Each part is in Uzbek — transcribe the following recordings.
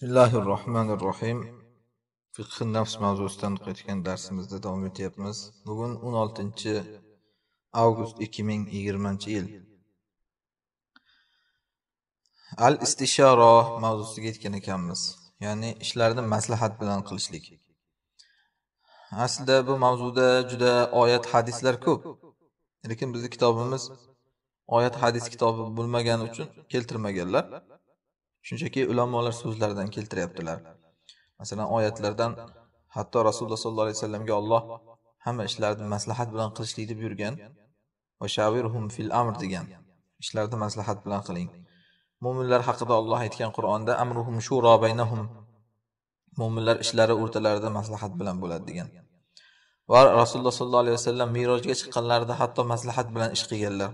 bismillahi rohmanir rohim fiqhi nafs mavzusidan o'tgan darsimizda davom etyapmiz bugun 16 avgust 2020 yil al istishoro mavzusiga yetgan ekanmiz ya'ni ishlarni maslahat bilan qilishlik aslida bu mavzuda juda oyat hadislar ko'p lekin bizni kitobimiz oyat hadis kitobi bo'lmagani uchun keltirmaganlar shunchaki ulamolar so'zlaridan keltiryaptilar masalan oyatlardan hatto rasululloh sollallohu alayhi vasallamga olloh hamma ishlarni maslahat bilan qilishlik deb yurgan va shavirhum fil amr degan ishlarni maslahat bilan qiling mo'minlar haqida olloh aytgan qur'onda amruhum shuro baynahum mo'minlar ishlari o'rtalarida maslahat bilan bo'ladi degan va rasululloh sollallohu alayhi vasallam merojga chiqqanlarida hatto maslahat bilan ish qilganlar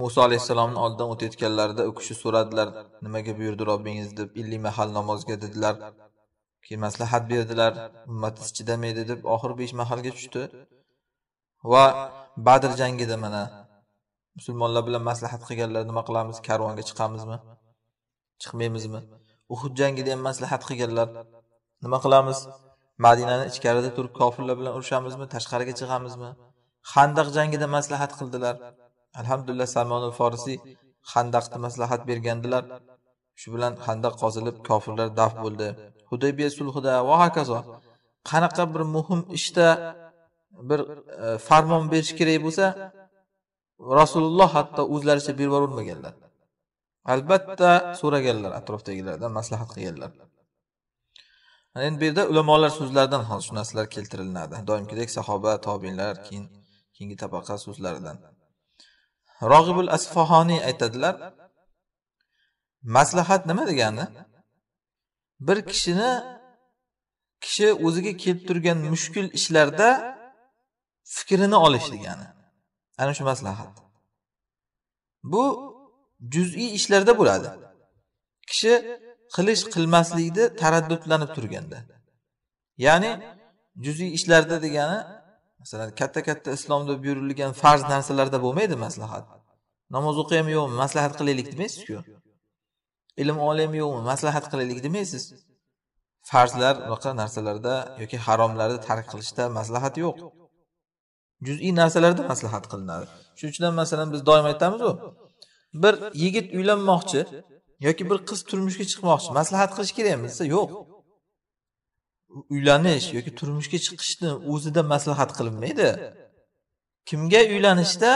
Musa alayhissalomning oldidan o'tayotganlarida u kishi so'radilar, nimaga buyurdi Robbingiz deb 50 mahal namozga dedilar. Keyin maslahat berdilar, ummatiz chidamaydi deb oxir 5 mahalga tushdi. Va Badr jangida mana musulmonlar bilan maslahat qilganlar nima qilamiz? Karvonga chiqamizmi? Chiqmaymizmi? Uhud jangida ham maslahat qilganlar. Nima qilamiz? Madinani ichkarida turib kofirlar bilan urushamizmi, tashqariga chiqamizmi? Xandaq jangida maslahat qildilar. alhamdulillah salmoni forisiy handaqni maslahat bergandilar shu bilan handaq qozilib kofirlar daf bo'ldi hudaybiya sulhida va hokazo qanaqa bir muhim ishda bir e, farmon berish kerak bo'lsa rasululloh hatto o'zlaricha berib albatta so'raganlar atrofdagilardan maslahat qilganlar endi bu yerda ulamolar so'zlaridan hozir shu narsalar keltirilinadi doimgidek sahoba tobinlar keyin keyingi tabaqa so'zlaridan rog'ibul asfahoniy aytadilar maslahat nima degani bir kishini kishi o'ziga kelib turgan mushkul ishlarda fikrini olish degani ana shu maslahat bu juz'iy ishlarda bo'ladi kishi qilish qilmaslikni taraddudlanib turganda ya'ni juziy ishlarda degani masalan katta katta islomda buyurilgan farz narsalarda bo'lmaydi maslahat namoz o'qiymi yo'qmi maslahat qilaylik demaysizku ilm olaymi yo'qmi maslahat qilaylik demaysiz farzlar unaqa narsalarda yoki haromlarni tark qilishda maslahat yo'q juziy narsalarda maslahat qilinadi shuning uchun ham masalan biz doim aytamizu bir yigit uylanmoqchi yoki bir qiz turmushga chiqmoqchi maslahat qilish kerakmi desa yo'q uylanish yoki turmushga chiqishni o'zida maslahat qilinmaydi kimga uylanishda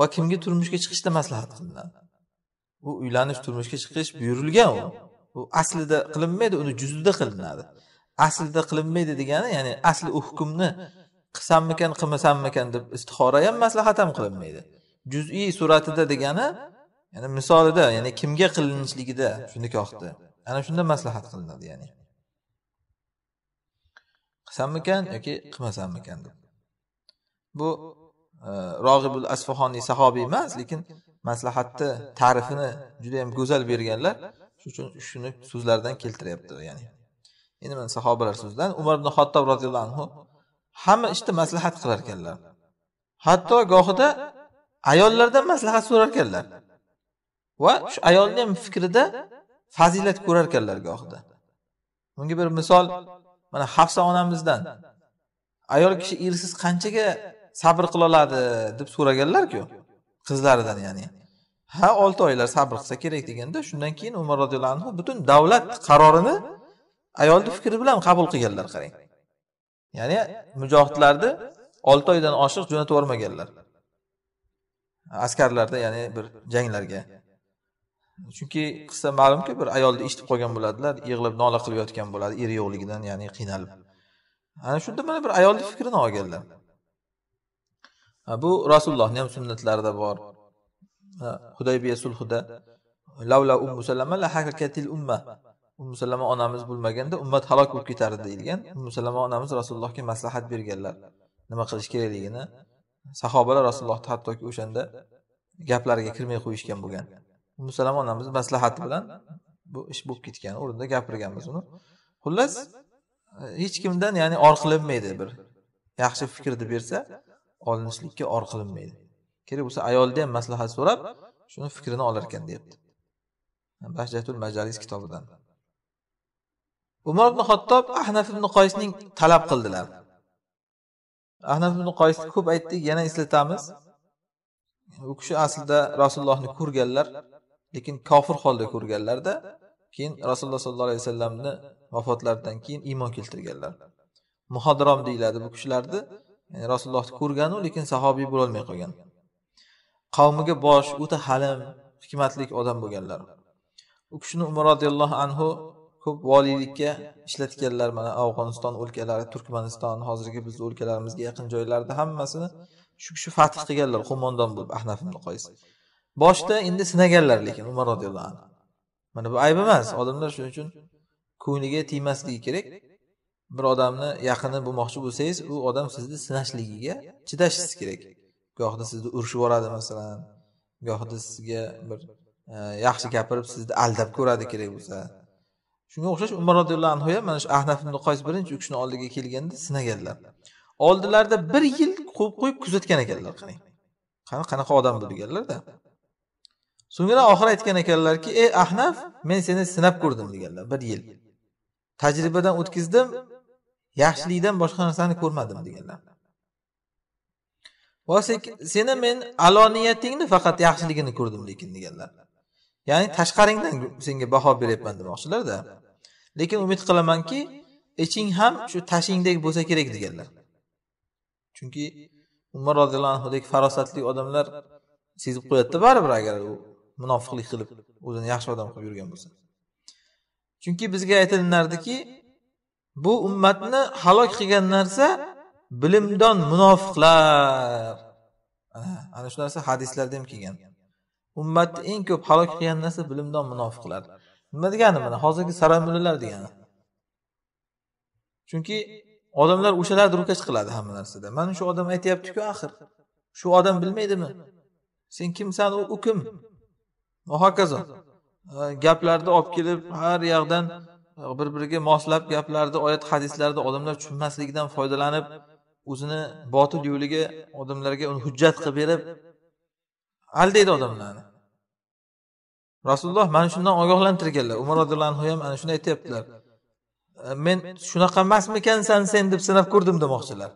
va kimga turmushga chiqishda maslahat qilinadi u uylanish turmushga chiqish buyurilgan u u aslida qilinmaydi uni juzida qilinadi aslida qilinmaydi degani ya'ni asli u hukmni qilsammikan qilmasammikan deb istihora ham maslahat ham qilinmaydi juz'iy suratida degani ya'ni misolida ya'ni kimga qilinishligida shu nikohni ana shunda maslahat qilinadi ya'ni qilsammikan yoki qilmasammikan deb bu Э, rog'ibul asfahoniy sahobiy emas lekin maslahatni ta'rifini juda yam go'zal berganlar shuning uchun shuni so'zlaridan keltiryapti ya'ni endi mana sahobalar so'zidan umar ibn xattob roziyallohu anhu hamma ishni maslahat qilar ekanlar hatto gohida ayollardan maslahat so'rar ekanlar va shu ayolni ham fikrida fazilat ko'rar ekanlar gohida bunga bir misol mana hafsa onamizdan ayol kishi ersiz qanchaga sabr qila oladi deb so'raganlarku qizlaridan ya'ni ha olti oylar sabr qilsa kerak deganda shundan keyin umar roziyallohu anhu butun davlat qarorini ayolni fikri bilan qabul qilganlar qarang ya'ni mujohidlarni olti oydan oshiq jo'natib yubormaganlar askarlarda ya'ni bir janglarga chunki qissa ma'lumki bir ayolni eshitib qolgan bo'ladilar yig'lab nola qilib yotgan bo'ladi eri yo'qligidan ya'ni qiynalib ana shunda mana bir ayolni fikrini olganlar bu rasulullohni ham sunnatlarida bor hudaybiya sulhida lavla ummu salama la harakatil umma ummu salama onamiz bo'lmaganda ummat halok bo'lib ketardi deyilgan ummu salama onamiz rasulullohga maslahat berganlar nima qilish kerakligini sahobalar rasulullohni hattoki o'shanda gaplariga kirmay qo'yishgan bo'lgan ummu salama onamiz maslahati bilan bu ish bo'lib ketgan o'rinda gapirganmiz uni xullas hech kimdan ya'ni or qilinmaydi bir yaxshi fikrni bersa olinishlikka or qilinmaydi kerak bo'lsa ayolni ham maslahat so'rab shuni fikrini olar ekan deyapti bahjatul majalis kitobidan umar ibn xattob ahnaf ibn qoysning talab qildilar ahnaf ibn qoysni ko'p aytdik yana eslatamiz u kishi aslida rasulullohni ko'rganlar lekin kofir holda ko'rganlarda keyin rasululloh sollallohu alayhi vasallamni vafotlaridan keyin iymon keltirganlar muhodirom deyiladi bu kishilarni ya'ni rasulullohni ko'rganu lekin sahobiy bo'lolmay qolgan qavmiga bosh o'ta halim hikmatli odam bo'lganlar u kishini umar roziyallohu anhu ko'p voliylikka ishlatganlar mana afg'oniston o'lkalari turkmaniston hozirgi bizni o'lkalarimizga yaqin joylarda hammasini shu kishi fath qilganlar qo'mondon bo'lib ahnaf qoys boshida endi sinaganlar lekin umar roziyallohu anhu mana bu ayb emas odamlar shuning uchun ko'ngliga tegmasligi kerak bir odamni yaqini bo'lmoqchi bo'lsangiz u odam sizni sinashligiga chidashingiz kerak gohida sizni urishib yuboradi masalan gohida sizga bir e, yaxshi gapirib sizni aldab ko'radi kerak bo'lsa shunga o'xshash umar roziyallohu anhu ham mana shu ahnaf ibn qoys birinchi u kishini oldiga kelganda sinaganlar oldilarida bir yil qo'yib qo'yib kuzatgan ekanlar qarang qani qanaqa odam bu deganlarda so'ngra oxiri aytgan ekanlarki ey ahnaf men seni sinab ko'rdim deganlar bir yil tajribadan o'tkazdim yaxshilikdan boshqa narsani ko'rmadim deganlar seni men aloniyatingni faqat yaxshiligini ko'rdim lekin deganlar ya'ni tashqaringdan senga baho beryapman demoqchilarda lekin umid qilamanki iching ham shu tashingdek bo'lsa kerak deganlar chunki umar roziyallohu anhudek farosatli odamlar sezib qo'yadida baribir agar u munofiqlik qilib o'zini yaxshi odam qilib yurgan bo'lsa chunki bizga aytilinardiki bu ummatni halok qilgan narsa bilimdon munofiqlar ana shu narsa hadislarda ham kelgan ummatni eng ko'p halok qilgan narsa bilimdon munofiqlar nima degani mana hozirgi saramullalar degani chunki odamlar o'shalarni ro'kash qiladi hamma narsada mana shu odam aytyaptiku axir shu odam bilmaydimi sen kimsan u kim va hokazo gaplarni olib kelib har yoqdan bir biriga moslab gaplarni oyat hadislarni odamlar tushunmasligidan foydalanib o'zini botil yo'liga odamlarga uni hujjat qilib berib aldaydi odamlarni rasululloh mana shundan ogohlantirganlar umar roziyallohu anhu ham ana shuni aytyaptilar e, men shunaqa emasmikansan sen deb sinab ko'rdim demoqchilar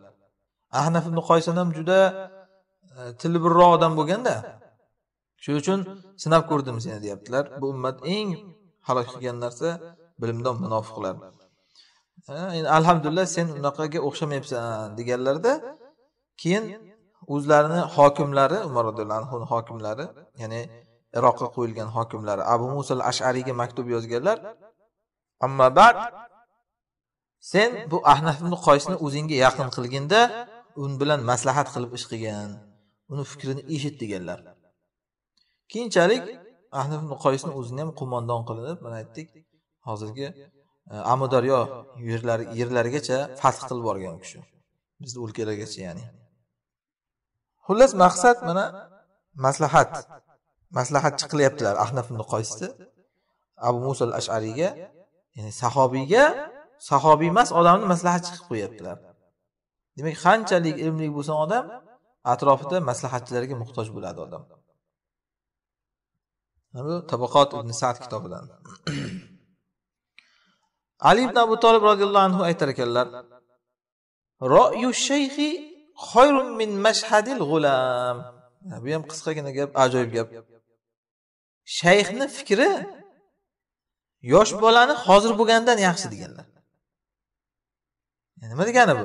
ahnaf ibn qoysan ham juda e, tili birroq odam bo'lganda shuning uchun sinab ko'rdim seni deyaptilar bu ummat eng halok qilgan narsa bilimdan munofiqlar endi alhamdulillah sen unaqaga o'xshamayapsan deganlarda keyin o'zlarini hokimlari umar roziyallohu anhuni hokimlari ya'ni iroqqa qo'yilgan hokimlari abu muso ashariyga maktub yozganlar ammo bad sen bu ahnaf ibn qoysni o'zingga yaqin qilginda un bilan maslahat qilib ish qilgin uni fikrini eshit deganlar keyinchalik ahnaf qoysni o'zini ham qo'mondon qilinib mana aytdik hozirgi e, amudaryo yerlar yerlarigacha fath qilib borgan u kishi bizni o'lkalargacha ya'ni xullas maqsad mana maslahat maslahatchi qilyaptilar ahnaf ibn abu muso al ashariyga ya'ni sahobiyga sahobiy emas odamni maslahatchi qilib qo'yaptilar demak qanchalik ilmli bo'lsa odam atrofida maslahatchilarga muhtoj bo'ladi odam bu tabaqot ibn sad kitobidan ali ibn abu tolib roziyallohu anhu aytar ekanlar royu shayxi xoyrun min mashhadil g'ulam bu ham qisqagina gap ajoyib gap shayxni fikri yosh bolani hozir bo'lganidan yaxshi deganlar nima degani bu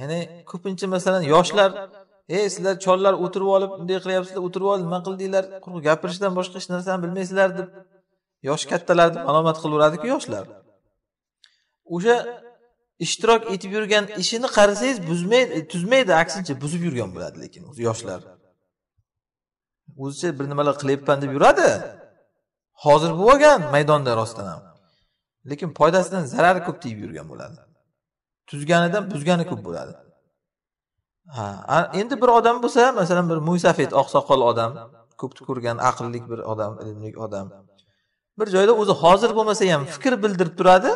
ya'ni ko'pincha masalan yoshlar ey sizlar chollar o'tirib olib bunday qilyapsizlar o'tirib olib nima qildinglar quruq gapirishdan boshqa hech narsani bilmaysizlar deb yoshi kattalarni malomat qilaveradiku yoshlar o'sha ishtirok etib yurgan ishini qarasangiz buzmaydi e, tuzmaydi aksincha buzib yurgan bo'ladi lekin yoshlar o'zicha bir nimalar qilyapman deb yuradi hozir bo'lib olgan maydonda rostdan ham lekin foydasidan zarari ko'p tegib yurgan bo'ladi tuzganidan buzgani ko'p bo'ladi ha endi bir odam bo'lsa masalan bir mo'ysafid oqsoqol odam ko'pni ko'rgan aqlli bir odam ilmli odam bir joyda o'zi hozir bo'lmasa ham fikr bildirib turadi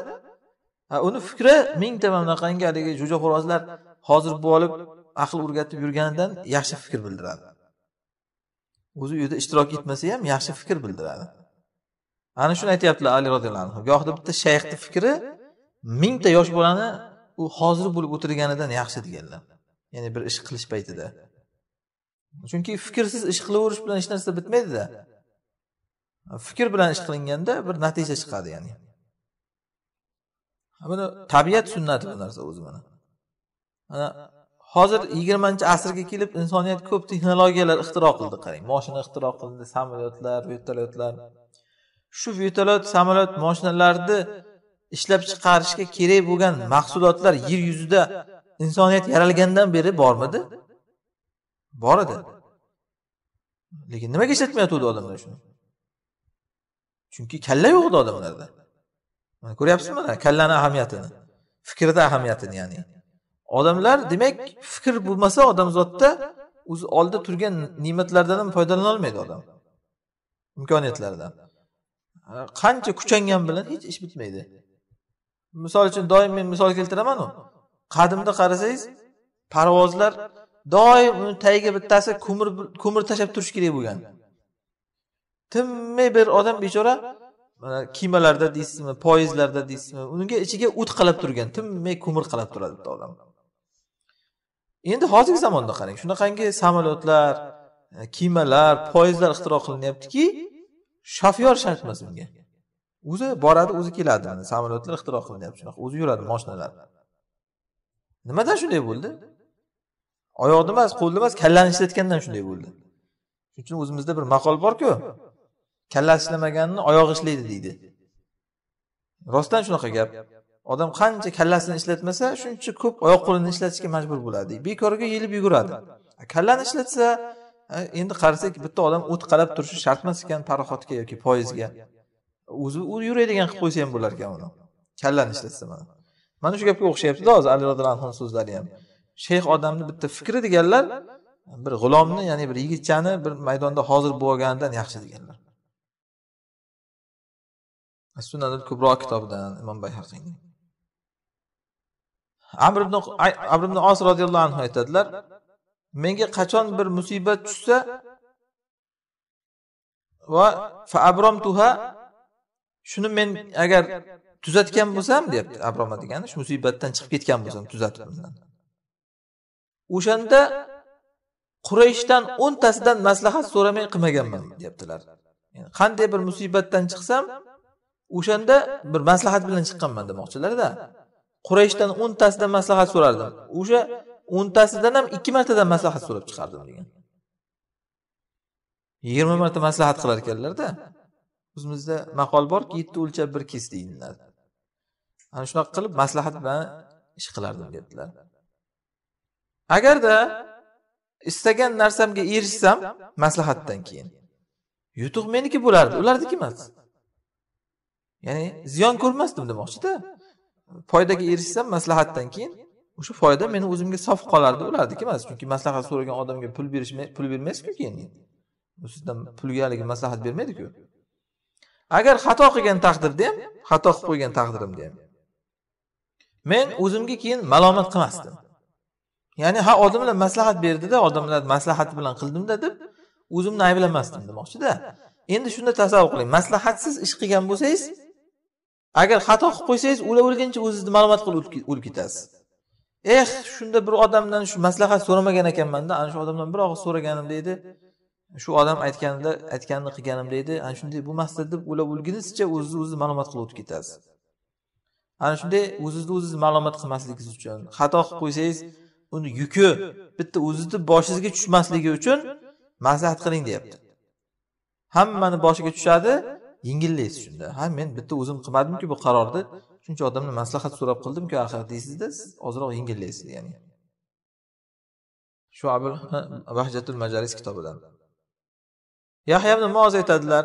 uni fikri mingta mana bunaqangi haligi jo'jaxo'rozlar hozir bo'lib aql o'rgatib yurganidan yaxshi fikr bildiradi o'zi yerda ishtirok etmasa ham yaxshi fikr bildiradi ana shuni aytyaptilar ali roziyallohu anhu gohida bitta shayxni fikri mingta yosh bolani u hozir bo'lib o'tirganidan yaxshi deganlar ya'ni bir ish qilish paytida chunki fikrsiz ish qilaverish bilan hech narsa bitmaydida fikr bilan ish qilinganda bir natija chiqadi ya'ni buni tabiat sunnati bu narsa o'zi mana mana hozir yigirmanchi asrga kelib insoniyat ko'p texnologiyalar ixtiro qildi qarang moshina ixtiro qildi samolyotlar vertolyotlar shu vertolyot samolyot moshinalarni ishlab chiqarishga kerak bo'lgan mahsulotlar yer yuzida insoniyat yaralgandan beri bormidi bor edi lekin nimaga ishlatmayotgandi odamlar shuni chunki kalla yo'q edi odamlarda mana ko'ryapsizmi mana kallani ahamiyatini fikrni ahamiyatini ya'ni odamlar demak fikr bo'lmasa odamzodda o'zi oldida turgan ne'matlardan ham foydalana olmaydi odam imkoniyatlardan qancha kuchangan bilan hech ish bitmaydi misol uchun doim men misol keltiramanu qadimda qarasangiz parvozlar doim uni tagiga bittasi ko'mir ko'mir tashlab turish kerak bo'lgan tinmay bir odam bechora mana kiymalarda deysizmi poyezdlarda deysizmi unga ichiga o't qalab turgan tinmay ko'mir qalab turadi bitta odam endi hozirgi zamonda qarang shunaqangi samolyotlar e, kiymalar poyezdlar ixtiro qilinyaptiki shofyor shart emas unga o'zi boradi o'zi keladi samolyotlar ixtiro qilinyapti shunaqa o'zi yuradi moshinalar nimadan shunday bo'ldi oyoqni emas qo'lni emas kallani ishlatgandan shunday bo'ldi shuning uchun o'zimizda bir maqol borku kallasi ishlamaganini oyog'i ishlaydi deydi rostdan shunaqa gap odam qancha kallasini ishlatmasa shuncha ko'p oyoq qo'lini ishlatishga majbur bo'ladi bekorga yelib yuguradi kallani ishlatsa endi qarasak bitta odam o't qarab turishi shart emas ekan paroxodga yoki poyezdga o'zi u yuradigan qilib qo'ysa ham bo'lar ekan uni kallani ishlatsa mana mana shu gapga o'xshayaptida hozir ali roziyallohu anhu so'zlari ham shayx odamni bitta fikri deganlar bir g'ulomni ya'ni bir yigitchani bir maydonda hozir bo'lganidan yaxshi deganlar sunnanul kubro kitobidan imom bayhaqiyning amr ibn amr ibn os roziyallohu anhu aytadilar menga qachon bir musibat tushsa va fa tuha shuni men agar tuzatgan bo'lsam deyapti abroma degani shu musibatdan chiqib ketgan bo'lsam tuzatib o'shanda qurayshdan o'ntasidan maslahat so'ramay qilmaganman deyaptilar qanday bir musibatdan chiqsam o'shanda bir maslahat bilan chiqqanman demoqchilarda qurayshdan o'ntasidan maslahat so'rardim o'sha o'ntasidan ham ikki martadan maslahat so'rab chiqardim degan yigirma marta maslahat qilar ekanlarda o'zimizda maqol borki yetti o'lchab bir kes deyiladi ana shunaqa qilib maslahat bilan ish qilardim dedilar agarda istagan narsamga erishsam maslahatdan keyin yutuq meniki bo'lardi ularniki emas ya'ni ziyon ko'rmasdim demoqchida foydaga erishsam maslahatdan keyin o'sha foyda meni o'zimga sof qolardi bo'lardiki emas chunki maslahat so'ragan odamga pul berish pul bermaysizku keyin u sizdan pulga haligi maslahat bermaydiku agar xato qilgan taqdirda ham xato qilib qo'ygan taqdirimda ham men o'zimga keyin malomat qilmasdim ya'ni ha odamlar maslahat berdida odamlar maslahati bilan qildimda deb o'zimni ayblamasdim demoqchida endi shunda tasavvur qiling maslahatsiz ish qilgan bo'lsangiz agar xato qilib qo'ysangiz ular o'lguncha o'zingizni ma'lumot qilib o'lib ketasiz eh shunda bir odamdan shu maslahat so'ramagan ekanmanda ana shu odamdan bir og'iz so'raganimda edi shu odam aytganida aytganini qilganimda edi ana shunday bo'lmasdi deb o'ylab o'lgunizcha o'zizni o'zi ma'lumot qilib o'tib ketasiz ana shunday o'zizni o'zingizni ma'lumot qilmasligingiz uchun xato qilib qo'ysangiz uni yuki bitta o'zizni boshingizga tushmasligi uchun maslahat qiling deyapti hammani boshiga tushadi yengillaysiz shunda ha men bitta o'zim qilmadimku bu qarorni shuncha odamni maslahat so'rab qildimku axir deysizda siz ozroq yengillaysiz ya'ni shu abul bahjatul majalis kitobidan yahya ibn moz aytadilar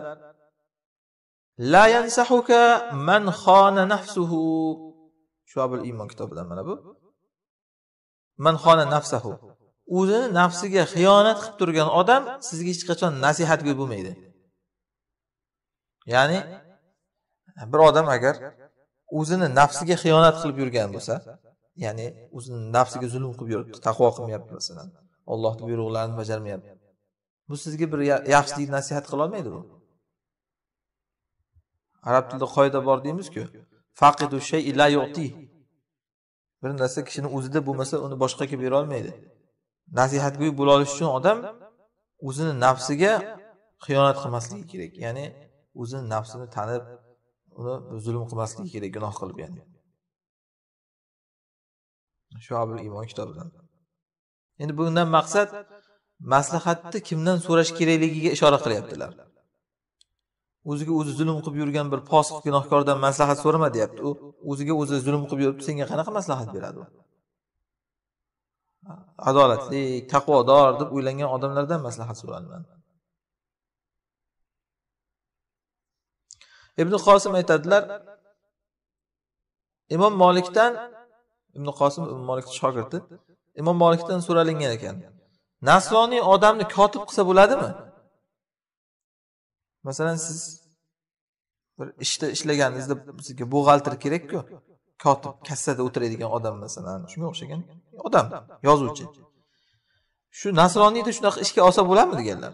la yansahuka man xona nafsuhu shu abul iymon kitobidan mana bu man xona nafsahu o'zini nafsiga xiyonat qilib turgan odam sizga hech qachon nasihatgo'y bo'lmaydi ya'ni bir odam agar o'zini nafsiga xiyonat qilib yurgan bo'lsa ya'ni o'zini nafsiga zulm qilib yuribdi taqvo qilmayapti masalan ollohni buyruqlarini bajarmayapti bu sizga bir yaxshilik nasihat qilolmaydi bu arab tilida qoida bor deymizku faqidu shay la yu'ti bir narsa kishini o'zida bo'lmasa uni boshqaga berolmaydi nasihatgo'y bo'la olish uchun odam o'zini nafsiga xiyonat qilmasligi kerak ya'ni o'zini nafsini tanib uni zulm qilmasligi kerak gunoh qilib ya'ni shobil iymon kitobidan endi bundan maqsad maslahatni kimdan so'rash kerakligiga ishora qilyaptilar o'ziga o'zi zulm qilib yurgan bir posiq gunohkordan maslahat so'rama deyapti u o'ziga o'zi zulm qilib yuribdi senga qanaqa maslahat beradi u adolatli taqvodor deb o'ylangan odamlardan maslahat so'ranman ibn qosim aytadilar imom molikdan ibn qosim ibn molik shogirdi imom molikdan so'ralingan ekan nasroniy odamni kotib qilsa bo'ladimi masalan siz bir ishda işte, ishlaganingizda sizga buxgalter kerakku kotib kassada o'tiradigan odam masalan shunga o'xshagan odam yozuvchi shu nasroniyni shunaqa ishga olsa bo'ladimi deganlar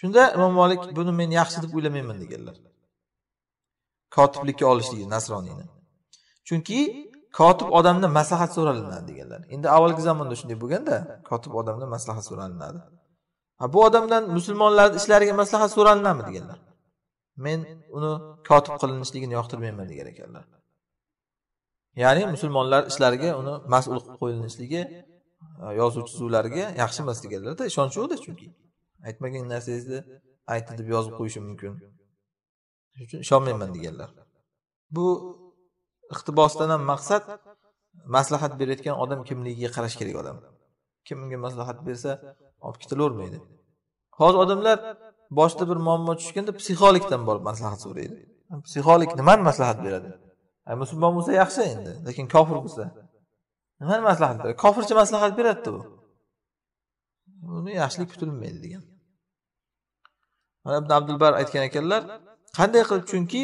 shunda imom molik buni men yaxshi deb o'ylamayman deganlar kotiblikka olishligi nasroniyni chunki kotib odamdan maslahat so'ralinadi deganlar endi avvalgi zamonda shunday bo'lganda kotib odamdan maslahat so'ralinadi ha bu odamdan musulmonlarni ishlariga maslahat so'ralinadimi deganlar men uni kotib qilinishligini yoqtirmayman degan ekanlar ya'ni musulmonlar ishlariga uni mas'ul qilib qo'yilishligi yozuvchi suvlariga yaxshi emas deganlarda ishonch yo'qda chunki aytmagan narsangizni aytdi deb yozib qo'yishi mumkin shuning uchun ishonmayman deganlar bu iqtibosdan ham maqsad maslahat berayotgan odam kimligiga qarash kerak odam kim unga maslahat bersa olib ketilavermaydi hozir odamlar boshida bir muammo tushganda psixologdan borib maslahat so'raydi psixolog nimani maslahat beradi musulmon bo'lsa yaxshi endi lekin kofir bo'lsa nimani maslahat beradi kofircha maslahat beradida u uni yaxshilik kutilmaydi degan mana ibn abdulbar aytgan ekanlar qanday qilib chunki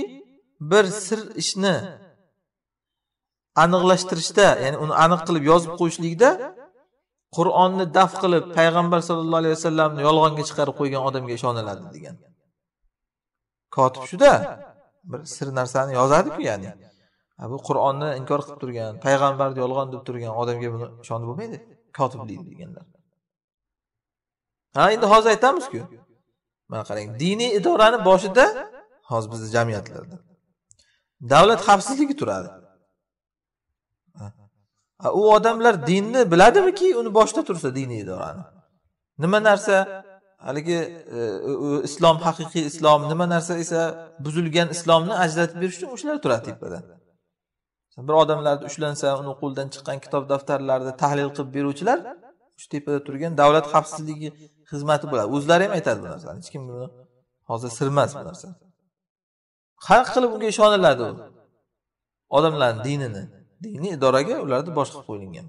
bir sir ishni aniqlashtirishda ya'ni uni aniq qilib yozib qo'yishlikda qur'onni daf qilib payg'ambar sallallohu alayhi vasallamni yolg'onga chiqarib qo'ygan odamga ishoniladi degan kotib shuda bir sir narsani yozadiku ya'ni bu qur'onni inkor qilib turgan payg'ambarni yolg'on deb turgan odamga buni ishonib bo'lmaydi deydi deganlar ha endi hozir aytamizku mana qarang diniy idorani boshida hozir bizni jamiyatlarda davlat xavfsizligi turadi u odamlar dinni biladimiki uni boshida tursa diniy idorani nima narsa haligi e, islom haqiqiy islom nima narsa esa buzilgan islomni ajratib berish uchun o'shalar turadi tepada bir odamlarni ushlansa uni qo'ldan chiqqan kitob daftarlarni tahlil qilib beruvchilar shu tepada turgan davlat xavfsizligi xizmati bo'ladi o'zlari ham aytadi bu narsani hech kim buni hozir sir emas bu narsa haq qilib unga ishoniladi u odamlarni dinini diniy idoraga ularni boshqa qilib qo'yilgan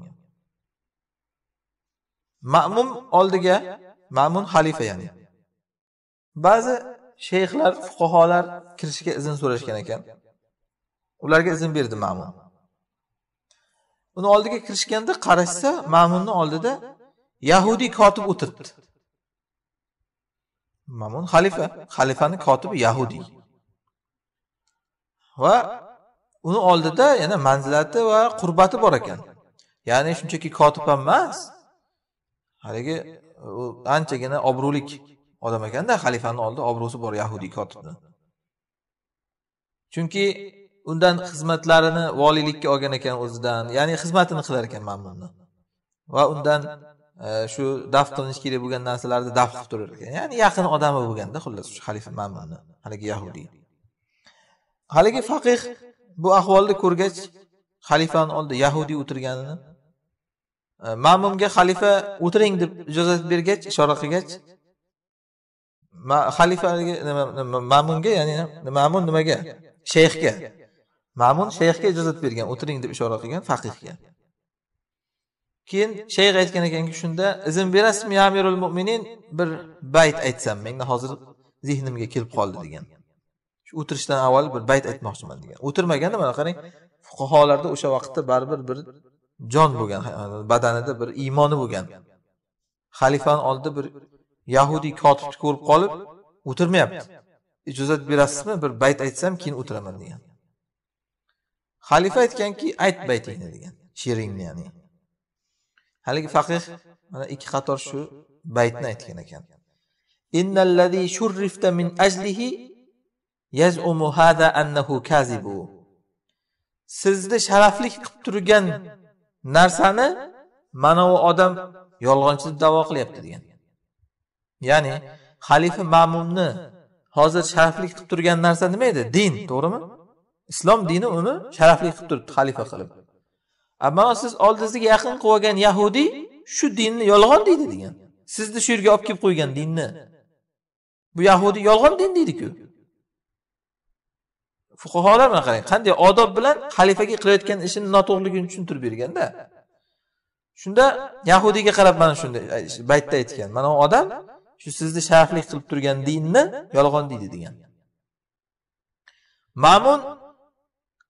ma'mun oldiga ma'mun xalifa ya'ni ba'zi shayxlar fuqarolar kirishga izn so'rashgan ekan ularga izn berdi ma'mun uni oldiga kirishganda qarashsa ma'munni oldida yahudiy kotib o'tiribdi mamun xalifa xalifani kotibi yahudiy va uni oldida yana manzilati va qurbati bor ekan ya'ni shunchaki kotib ham emas haligi u anchagina obro'lik odam ekanda xalifani oldida obro'si bor yahudiy kotibni chunki undan xizmatlarini voliylikka olgan ekan o'zidan ya'ni xizmatini qilar ekan mamunni va undan shu daf qilinish kerak bo'lgan narsalarni daf qilib turar ekan ya'ni yaqin odami bo'lganda xullas shu xalifa mamunni haligi yahudiy haligi faqih bu ahvolni ko'rgach xalifani oldi yahudiy o'tirganini e, mamumga xalifa o'tiring deb ijozat bergach ishora qilgach xalifa mamunga ya'ni mamun nimaga shayxga mamun shayxga ijozat bergan o'tiring deb ishora qilgan faqihga keyin shayx aytgan ekanki shunda izn berasizmi amirul mo'minin bir bayt aytsam menga hozir zehnimga kelib qoldi degan o'tirishdan avval bir bayt aytmoqchiman degan o'tirmaganda mana qarang fuqarolarda o'sha vaqtda baribir bir jon bo'lgan badanida bir iymoni bo'lgan xalifani oldida bir yahudiy kotibni ko'rib qolib o'tirmayapti ijozat berasizmi bir bayt aytsam keyin o'tiraman degan xalifa aytganki ayt baytingni degan she'ringni ya'ni haligi faqih mana ikki qator shu baytni aytgan ekan innallazi shurrifta min ajlihi yazumu hada annahu kazibu sizni sharaflik qilib turgan narsani mana u odam yolg'onchi deb da'vo qilyapti degan ya'ni xalifa ma'mumni hozir sharaflik qilib turgan narsa nima edi din to'g'rimi islom dini uni sharaflik qilib turibdi xalifa qilib ammo siz oldingizga yaqin qilib olgan yahudiy shu dinni yolg'on deydi degan sizni shu yerga olib kelib qo'ygan dinni bu yahudiy yolg'on din deydiku fuqarolar bilan qarang qanday odob bilan xalifaga qilayotgan ishini noto'g'riligini tushuntirib berganda shunda yahudiyga qarab mana shunday baytda aytgan mana bu odam shu sizni sharaflik qilib turgan dinni yolg'on deydi degan ma'mun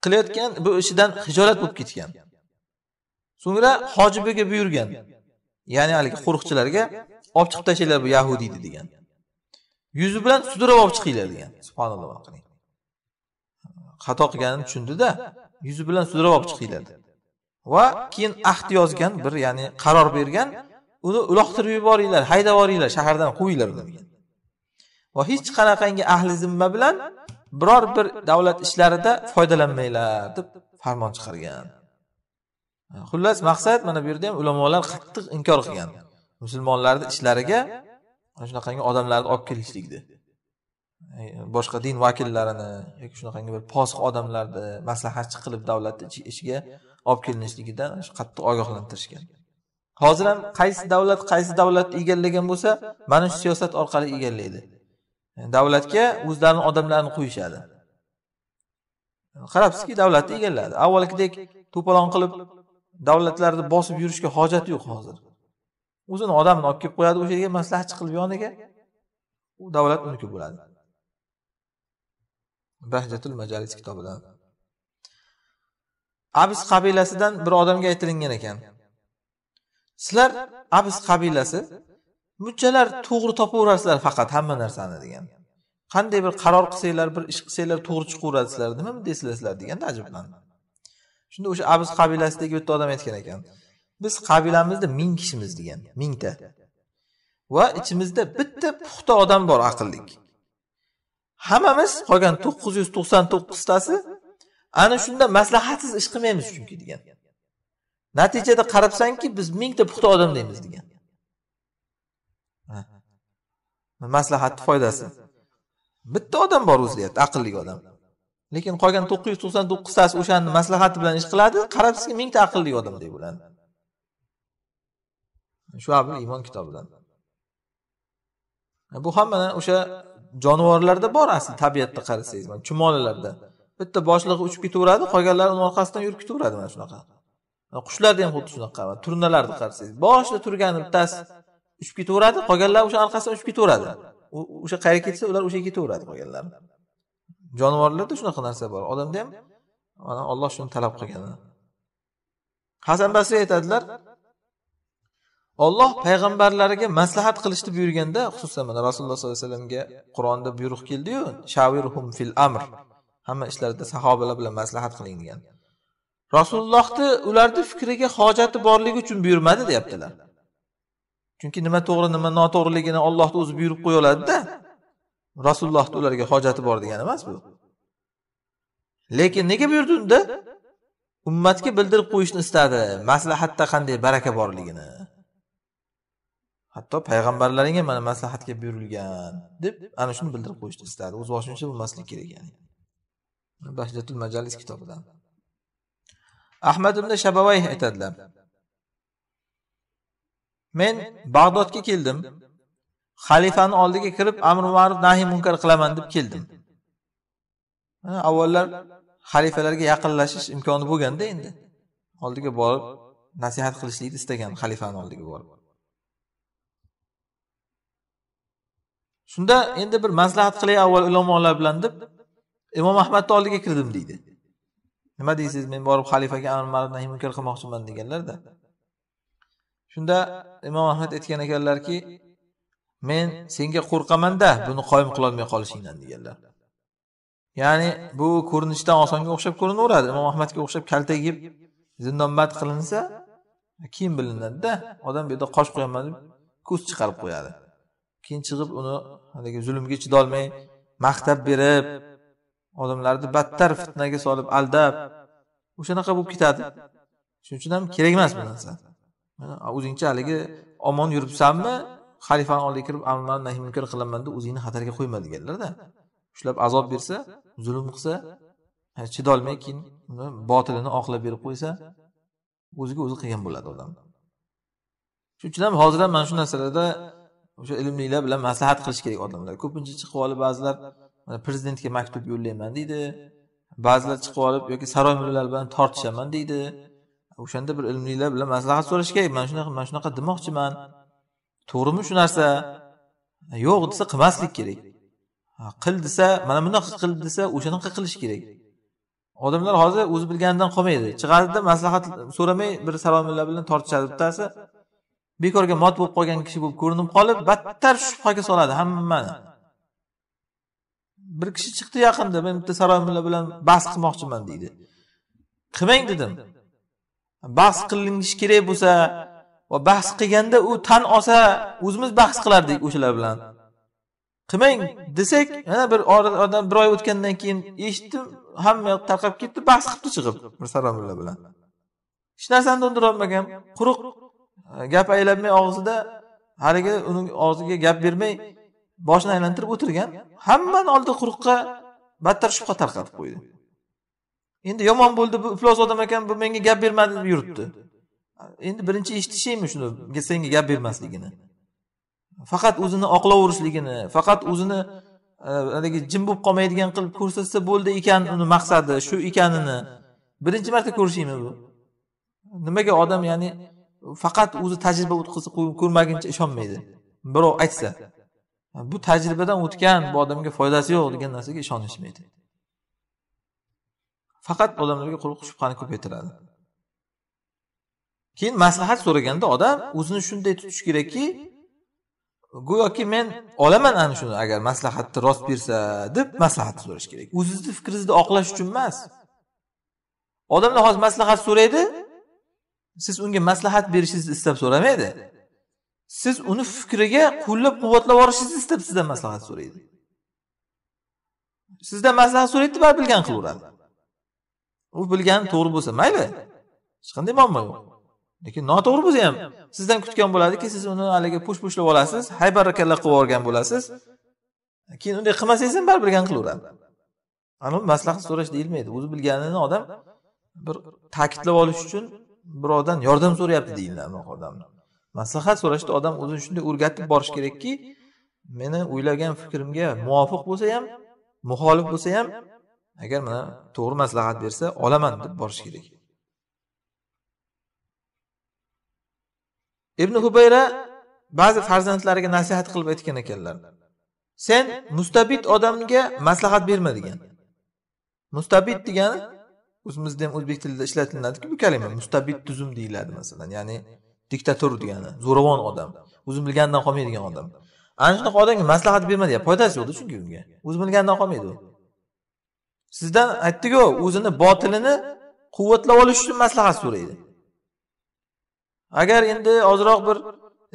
qilayotgan bu ishidan hijolat bo'lib ketgan so'ngra hojibiga buyurgan ya'ni haligi qo'riqchilarga olib chiqib tashlanglar bu yahudiyni degan yuzi bilan sudrab olib chiqinglar degan subhanalloh qiling xato qilganini tushundida yuzi bilan sudrab olib chiqinglar va keyin ahd yozgan bir ya'ni qaror bergan uni uloqtirib yuboringlar haydab yuboringlar shahardan quvinglar degan va hech qanaqangi ahli zimma bilan biror bir davlat ishlarida foydalanmanglar deb farmon chiqargan xullas maqsad mana bu yerda ham ulamolar qattiq inkor qilgan musulmonlarni ishlariga mana shunaqangi odamlarni olib kelishlikni boshqa din vakillarini yoki shunaqangi bir posiq odamlarni maslahatchi qilib davlatni ichiga olib kelinishligidan qattiq ogohlantirishgan hozir ham qaysi davlat qaysi davlatni egallagan bo'lsa mana shu siyosat orqali egallaydi davlatga o'zlarini odamlarini qo'yishadi qarabsizki davlatni egalladi avvalgidek to'polon qilib davlatlarni bosib yurishga hojati yo'q hozir o'zini odamini olib kelib qo'yadi o'sha yerga maslahatchi qilib yoniga u davlat uniki bo'ladi bahjatul majalis kitobida abis qabilasidan bir odamga aytilingan ekan sizlar abis qabilasi bunchalar to'g'ri topaverasizlar faqat hamma narsani degan qanday bir qaror qilsanglar bir ish qilsanglar to'g'ri chiqaveradi sizlar nima muddaysizlar sizlar deganda ajablandi shunda o'sha abuz qabilasidagi bitta odam aytgan ekan biz qabilamizda ming kishimiz degan mingta va ichimizda bitta puxta odam bor aqlli hammamiz qolgan to'qqiz yuz to'qson to'qqiztasi ana shunda maslahatsiz ish qilmaymiz chunki degan natijada qarabsanki biz mingta puxta odam deymiz degan maslahatni foydasi bitta odam bor o'zi deyapti aqlli odam lekin qolgan to'qqiz yuz to'qson to'qqiztasi o'shani maslahati bilan ish qiladi qarabsizki mingta aqlli odamdek bo'ladi shu iymon kitobidan bu ham mana o'sha jonivorlarda bor asli tabiatda qarasangiz mana chumolalarda bitta boshlig'i uchib ketaveradi qolganlari uni orqasidan yurib ketaveradi mana shunaqa qushlarda ham xuddi shunaqa turnalarni qarasangiz boshida turgani bittasi uchib ketaveradi qolganlar o'sha orqasidan uchib ketaveradi o'sha qayerga ketsa ular o'sha yerga ketaveradi qolganlar jonivorlarda shunaqa narsa bor odamda ham mana olloh shuni talab qilgan hasan basriy aytadilar olloh payg'ambarlariga maslahat qilishni buyurganda xususan mana rasululloh sollallohu alayhi vasallamga qur'onda buyruq keldiyu shavirhum fil amr hamma ishlarda sahobalar bilan maslahat qiling degan rasulullohni ularni fikriga hojati borligi uchun buyurmadi deyaptilar chunki nima to'g'ri nima noto'g'riligini ollohni o'zi buyurib qo'ya oladida rasulullohni ularga hojati bor degani emas bu lekin nega buyurdi unda ummatga bildirib qo'yishni istadi maslahatda qanday baraka borligini hatto payg'ambarlaringga mana maslahatga buyurilgan deb ana shuni bildirib qo'yishni istadi o'z boshimcha bo'lmasligi kerak ya'ni majalis kitobidan ahmad ibn shabavay aytadilar men bag'dodga keldim xalifani oldiga kirib amr ma'ruf nahiy munkar qilaman deb keldim avvallar xalifalarga yaqinlashish imkoni bo'lganda endi oldiga borib nasihat qilishlikni istagan xalifani oldiga borib shunda endi bir maslahat qilay avval ulamolar bilan deb imom ahmadni oldiga kirdim deydi nima deysiz men borib xalifaga amr ma'ruf nahiy munkar qilmoqchiman deganlarda shunda imom ahmad aytgan ekanlarki men senga qo'rqamanda buni qoyim qilolmay qolishingdan deganlar ya'ni bu ko'rinishdan osonga o'xshab ko'rinaveradi imom ahmadga o'xshab kaltak yeb zindonband qilinsa keyin bilinadida odam bu yerda qosh qo'yaman deb ko'z chiqarib qo'yadi keyin chiqib uni haligi zulmga chidolmay maqtab berib odamlarni battar fitnaga solib aldab o'shanaqa bo'lib ketadi shuning uchun ham kerak emas bu narsa o'zingcha haligi omon yuribsanmi xalifani oldiga kirib amallarni nahiy munkar qilaman deb o'zingni xatarga qo'yma deganlarda ushlab azob bersa zulm qilsa chidolmay keyin botilini oqlab berib qo'ysa o'ziga o'zi qilgan bo'ladi odam shuning uchun ham hozir ham mana shu narsalarda o'sha ilmlilar bilan maslahat qilish kerak odamlar ko'pincha chiqib olib ba'zilar prezidentga maktub yo'llayman deydi ba'zilar chiqib olib yoki saroy mullalari bilan tortishaman deydi o'shanda bir ilmlilar bilan maslahat so'rash kerak man shunaqa man shunaqa demoqchiman to'g'rimi shu narsa yo'q desa qilmaslik kerak qil desa mana bunaqa qil desa o'shanaqa qilish kerak odamlar hozir o'zi bilganidan qolmaydi chiqadida maslahat so'ramay bir salomillar bilan tortishadi bittasi bekorga mot bo'lib qolgan kishi bo'lib ko'rinib qolib battar shubhaga soladi hammani bir kishi chiqdi yaqinda men bitta saroymilla bilan bahs qilmoqchiman deydi qilmang dedim bahs qilinishi kerak bo'lsa va bahs qilganda u tan olsa o'zimiz bahs qilardik o'shalar bilan qilmang desak yana bir oradan bir oy o'tgandan keyin eshitdim hamma tarqab ketdi bahs qilibdi chiqib mirsaromulla bilan hech narsani to'ndirolmagan quruq e, gap aylanmay og'zida haligi uni og'ziga gap bermay boshini aylantirib o'tirgan hammani oldida quruqqa battar shubha tarqatib qo'ydi endi yomon bo'ldi bu iflos odam ekan bu menga gap bermadi deb yuribdi endi birinchi eshitishingmi shuni senga gap bermasligini faqat o'zini oqlaverishligini faqat o'zini e, haligi jim bo'lib qolmaydigan qilib ko'rsatsa bo'ldi ekan uni maqsadi shu ekanini birinchi marta ko'rishingmi bu nimaga odam ya'ni faqat o'zi tajriba o'tkazib ko'rmaguncha ishonmaydi birov aytsa bu tajribadan o'tgan bu odamga foydasi yo'q degan narsaga ishonishmaydi faqat odamlarga quruq shubhani ko'paytiradi keyin maslahat so'raganda odam o'zini shunday tutish kerakki go'yoki men olaman ana shuni agar maslahatni rost bersa deb maslahat so'rash kerak o'zizni fikringizni oqlash uchun emas odamlar hozir maslahat so'raydi siz unga maslahat berishingizni istab so'ramaydi siz uni fikriga qo'llab quvvatlab yuborishingizni istab sizdan maslahat so'raydi sizdan maslahat so'raydi baribir bilgan qilaveradi u bilgani to'g'ri bo'lsa mayli hech qanday muammo yo'q lekin noto'g'ri bo'lsa ham sizdan kutgan bo'ladiki siz uni haligi push pushlab olasiz haybarrakalla qilib yuborgan bo'lasiz keyin unday qilmasangiz ham baribir gan qilaveradi ana maslahat so'rash deyilmaydi o'zi bilganini odam bir ta'kidlab olish uchun birovdan yordam so'rayapti deyiladi unaqa odamni maslahat so'rashda odam o'zini shunday o'rgatib borish kerakki meni o'ylagan fikrimga muvofiq bo'lsa ham muxolif bo'lsa ham agar mana to'g'ri maslahat bersa olaman deb borish kerak ibn hubayra ba'zi farzandlariga nasihat qilib aytgan ekanlar sen mustabid odamga maslahat berma degan mustabid degani o'zimizda ham o'zbek tilida ishlatiladiki bu kalima mustabid tuzum deyiladi masalan ya'ni diktator degani zo'ravon odam o'zi bilganidan qolmaydigan odam ana shunaqa odamga maslahat berma deyapti foydasi yo'qda chunki unga o'zi bilganidan qolmaydi u sizdan aytdiku o'zini botilini quvvatlab olish uchun maslahat so'raydi agar endi ozroq bir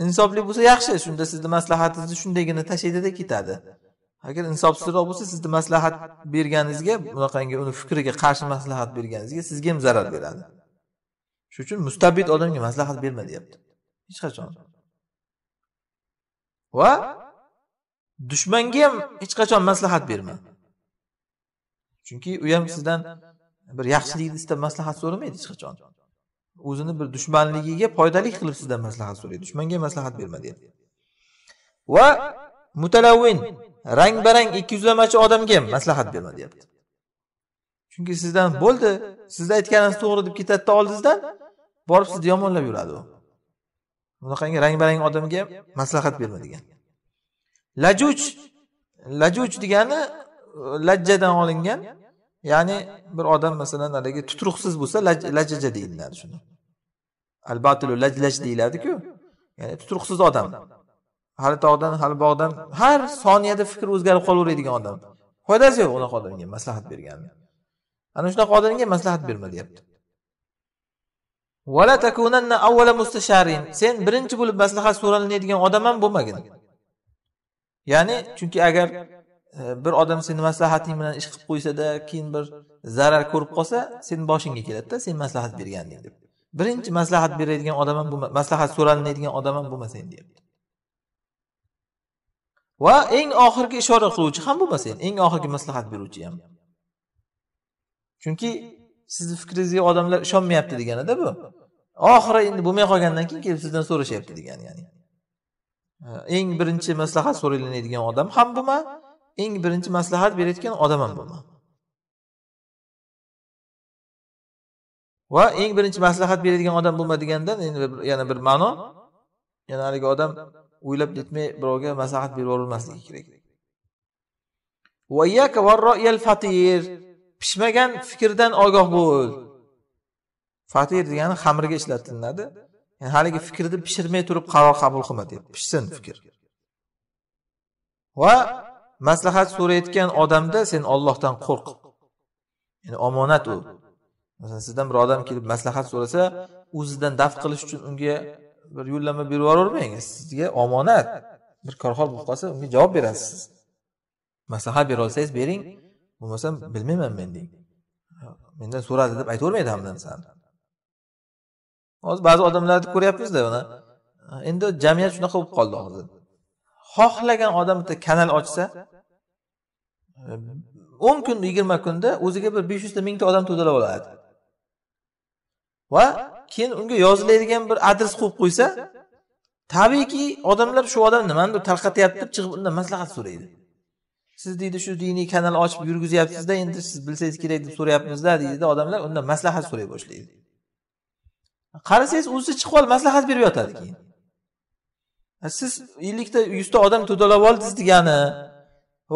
insofli bo'lsa yaxshi shunda sizni maslahatingizni shundaygina tashlaydida ketadi agar insofsizroq bo'lsa sizni maslahat berganingizga bunaqangi uni fikriga qarshi maslahat berganingizga sizga ham zarar beradi shuning uchun mustabid odamga maslahat berma deyapti hech qachon va dushmanga ham hech qachon maslahat berma chunki u ham sizdan bir yaxshilikni istab maslahat so'ramaydi hech qachon o'zini bir dushmanligiga foydali qilib sizdan maslahat so'raydi dushmanga maslahat berma deyapti va mutalavvin rang barang ikki yuzlamachi odamga ham maslahat berma deyapti chunki sizdan bo'ldi sizni aytganingiz to'g'ri deb ketadida oldingizdan borib sizni yomonlab yuradi u bunaqangi rang barang odamga ham maslahat berma degan lajuch lajuch degani e, lajjadan olingan ya'ni bir odam masalan haligi tutruqsiz bo'lsa lajjaja deyiladi shuni albatul lajlaj deyiladiku ya'ni tutruqsiz odam hali tog'dan hali bog'dan har soniyada fikri o'zgarib qolaveradigan odam foydasi yo'q unaqa odamga maslahat berganni ana shunaqa odamga maslahat berma deyapti takunanna mustasharin sen birinchi bo'lib maslahat so'ralinadigan odam ham bo'lmagin ya'ni chunki agar e, bir odam seni maslahating bilan ish qilib qo'ysada keyin bir zarar ko'rib qolsa seni boshingga keladida sen maslahat berganding deb birinchi maslahat beradigan odam ham bo'lma maslahat so'ralinadigan odam ham bo'lmasang deyapti va eng oxirgi ishora qiluvchi ham bo'lmasang eng oxirgi maslahat beruvchi ham chunki sizni fikringizga odamlar ishonmayapti deganida bu oxiri endi bo'lmay qolgandan keyin kelib sizdan so'rashyapti degani ya'ni eng birinchi maslahat so'ralinadigan odam ham bo'lma eng birinchi maslahat berayotgan odam ham bo'lma va eng birinchi maslahat beradigan odam bo'lmadigandan endi yana bir ma'no yana haligi odam o'ylab yetmay birovga maslahat berib yuborilmasligi kerak fatir pishmagan fikrdan ogoh bo'l fatir degani xamirga ishlatilinadi yani haligi fikrni pishirmay turib qaror qabul qilma deyapti pishsin fikr va maslahat so'rayotgan odamda sen ollohdan qo'rq ya'ni omonat u masalan sizdan bir odam kelib maslahat so'rasa o'zidan daf qilish uchun unga bir yo'llanma berib yuboravermang sizga omonat bir korxol bo'lib qolsa unga javob berasiz siz maslahat berolsangiz bering bo'lmasam bilmayman men deng mendan so'radi deb aytavermaydi hamma narsani hozir ba'zi odamlarni ko'ryapmizda buni endi jamiyat shunaqa bo'lib qoldi hozir xohlagan odam bitta kanal ochsa o'n kun yigirma kunda o'ziga bir besh yuzta mingta odam to'dalab oladi va keyin unga yoziladigan bir adres qo'yib qo'ysa tabiiyki odamlar shu odam nimanidir tarqatyapti deb chiqib undan maslahat so'raydi siz deydi shu diniy kanal ochib yurgizyapsizda endi siz bilsangiz kerak deb so'rayapmizda deydida odamlar undan maslahat so'ray boshlaydi qarasangiz o'zi chiqib olib maslahat berib yotadi keyin siz ellikta yuzta odam to'dalab oldingiz degani